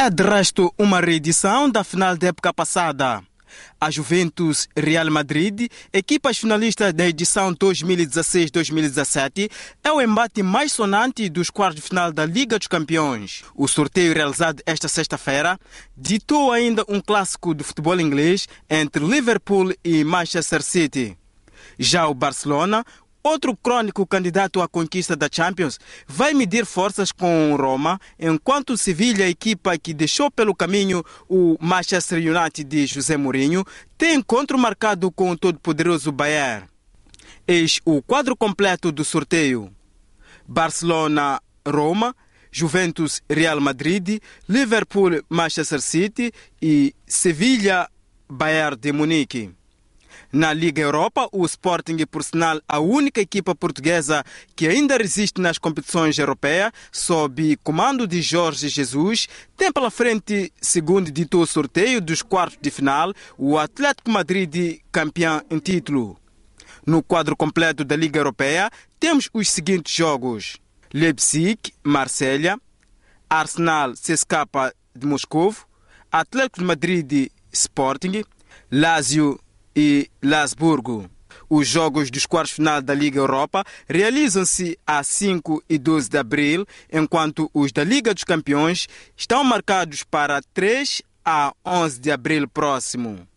É de resto uma reedição da final da época passada. A Juventus Real Madrid, equipas finalistas da edição 2016-2017, é o embate mais sonante dos quartos de final da Liga dos Campeões. O sorteio realizado esta sexta-feira ditou ainda um clássico de futebol inglês entre Liverpool e Manchester City. Já o Barcelona Outro crônico candidato à conquista da Champions vai medir forças com Roma, enquanto Sevilha, equipa que deixou pelo caminho o Manchester United de José Mourinho, tem encontro marcado com o todo-poderoso Bayern. Eis o quadro completo do sorteio: Barcelona, Roma, Juventus, Real Madrid, Liverpool, Manchester City e Sevilha, Bayern de Munique. Na Liga Europa, o Sporting por sinal, a única equipa portuguesa que ainda resiste nas competições europeias, sob comando de Jorge Jesus, tem pela frente, segundo ditou o sorteio dos quartos de final, o Atlético Madrid campeão em título. No quadro completo da Liga Europeia, temos os seguintes jogos: Leipzig, Marselha, Arsenal CSKA de Moscou, Atlético de Madrid, Sporting, Lazio e Lasburgo. Os jogos dos quartos final da Liga Europa realizam-se a 5 e 12 de abril, enquanto os da Liga dos Campeões estão marcados para 3 a 11 de abril próximo.